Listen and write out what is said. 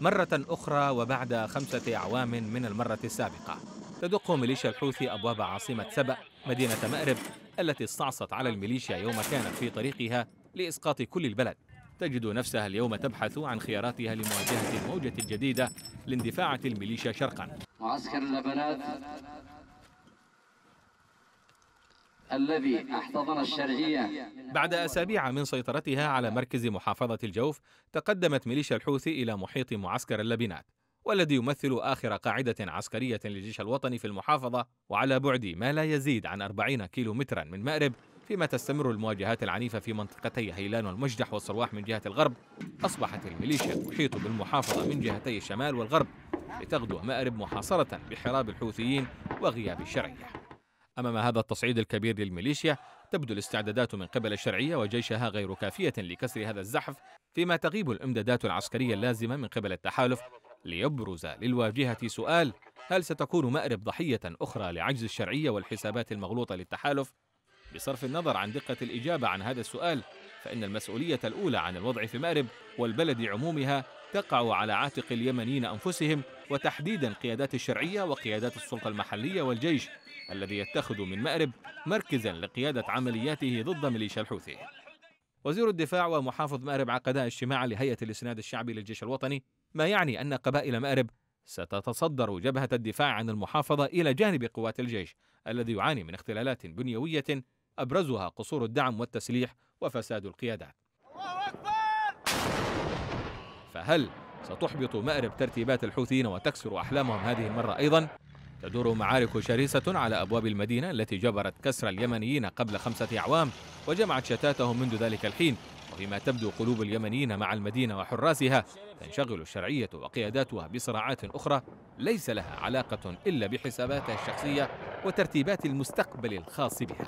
مرة أخرى وبعد خمسة أعوام من المرة السابقة تدق ميليشيا الحوثي أبواب عاصمة سبأ مدينة مأرب التي استعصت على الميليشيا يوم كانت في طريقها لإسقاط كل البلد تجد نفسها اليوم تبحث عن خياراتها لمواجهة الموجة الجديدة لاندفاعة الميليشيا شرقا معسكر اللبنات الذي احتضن الشرعية بعد أسابيع من سيطرتها على مركز محافظة الجوف تقدمت ميليشيا الحوثي إلى محيط معسكر اللبنات والذي يمثل آخر قاعدة عسكرية للجيش الوطني في المحافظة وعلى بعد ما لا يزيد عن 40 كيلو مترا من مأرب فيما تستمر المواجهات العنيفة في منطقتي هيلان والمجدح والصرواح من جهة الغرب أصبحت الميليشيا تحيط بالمحافظة من جهتي الشمال والغرب لتغدو مأرب محاصرة بحراب الحوثيين وغياب الشرعية أمام هذا التصعيد الكبير للميليشيا تبدو الاستعدادات من قبل الشرعية وجيشها غير كافية لكسر هذا الزحف فيما تغيب الإمدادات العسكرية اللازمة من قبل التحالف ليبرز للواجهة سؤال هل ستكون مأرب ضحية أخرى لعجز الشرعية والحسابات المغلوطة للتحالف؟ بصرف النظر عن دقة الإجابة عن هذا السؤال فإن المسؤولية الأولى عن الوضع في مأرب والبلد عمومها تقع على عاتق اليمنيين أنفسهم وتحديدا قيادات الشرعية وقيادات السلطة المحلية والجيش الذي يتخذ من مأرب مركزا لقيادة عملياته ضد ميليشيا الحوثي وزير الدفاع ومحافظ مأرب عقدا اجتماعا لهيئة الإسناد الشعبي للجيش الوطني ما يعني أن قبائل مأرب ستتصدر جبهة الدفاع عن المحافظة إلى جانب قوات الجيش الذي يعاني من اختلالات بنيوية أبرزها قصور الدعم والتسليح وفساد القيادات هل ستحبط مأرب ترتيبات الحوثيين وتكسر أحلامهم هذه المرة أيضا؟ تدور معارك شرسة على أبواب المدينة التي جبرت كسر اليمنيين قبل خمسة أعوام وجمعت شتاتهم منذ ذلك الحين وفيما تبدو قلوب اليمنيين مع المدينة وحراسها تنشغل الشرعية وقياداتها بصراعات أخرى ليس لها علاقة إلا بحساباتها الشخصية وترتيبات المستقبل الخاص بها